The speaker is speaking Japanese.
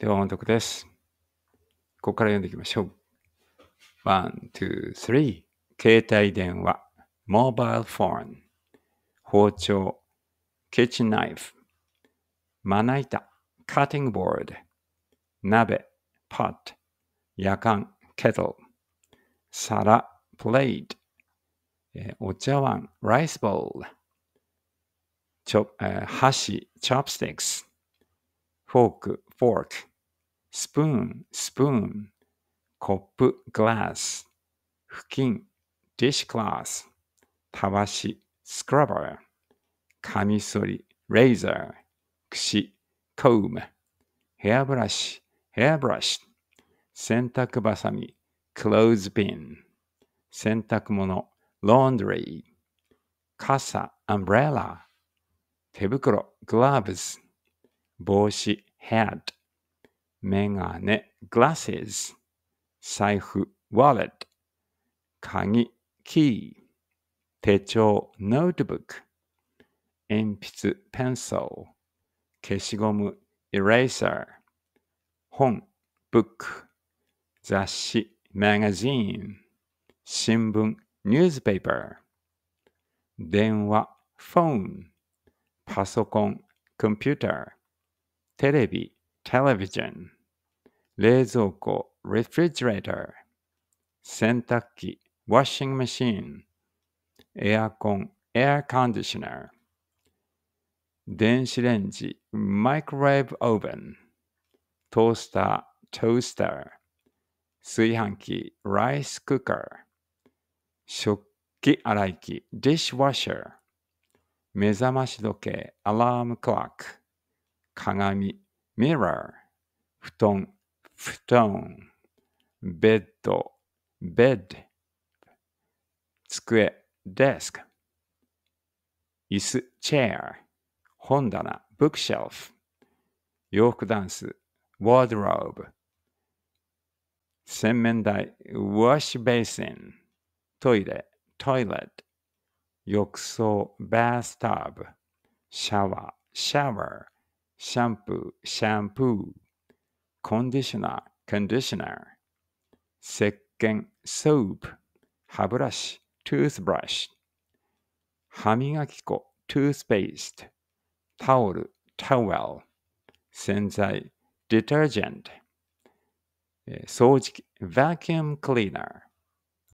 では音読です。ここから読んでいきましょう。ワン、ツー、スリー。携帯電話。モバイルフォーン。包丁。キッチンナイフ。まな板。カッティングボード。鍋。パット。やかん。ケトル。皿。プレイト。お茶碗。ライスボール。箸。チョプスティックス。フォーク。フォーク。スプーン、スプーン、コップ、グラス、布巾、ディッシュクラス、たわし、スクラバー、カミソリ、レーザー、くし、コーム、ヘアブラシ、ヘアブラシ、洗濯ばさみ、クローズピン、洗濯物、ローンドリー、傘、アンブレラ、手袋、グラブズ、帽子、ヘッド、メガネ、glasses。財布、wallet。鍵、key。手帳、notebook。鉛筆、pencil。消しゴム、eraser。本、book。雑誌、magazine。新聞、newspaper。電話、phone。パソコン、computer。テレビ、television 冷蔵庫 refrigerator 洗濯機 washing m a c h エアコン air c o n d i t i o 電子レンジマイクロ o ブ、オー e ン。トースター、トースター、炊飯器、ライスクーカー、食器洗い機、ディッシュワッシャー、目覚まし時計、アラームクラック、鏡、mirror 布団布団 bed bed 机 desk 椅子 chair 本棚 bookshelf 洋服ダンス wardrobe 洗面台 wash basin トイレ toilet 浴槽 bathtub シャワー shower シャンプー、シャンプー。コンディショナー、コンディショナー。石鹸、ソープ。歯ブラシ、トゥースブラシ。歯磨き粉、トゥースペースト。タオル、タウェル。洗剤、ディタージェント。掃除機、vacuum cleaner。